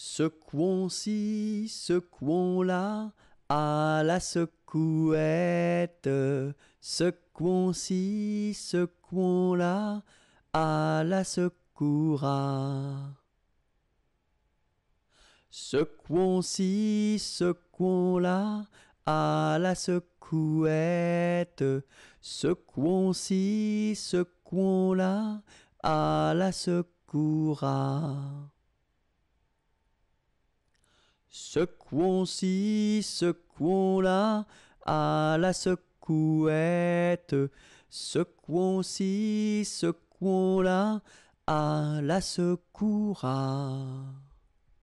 Secouons-ci, secouons-la, à la secouette. Secouons-ci, secouons-la, à la secoura. Secouons-ci, secouons-la, à la secouette. Secouons-ci, secouons-la, à la secoura. Secouons-ci, secouons là à la secouette. Secouons-ci, secouons là à la secoura.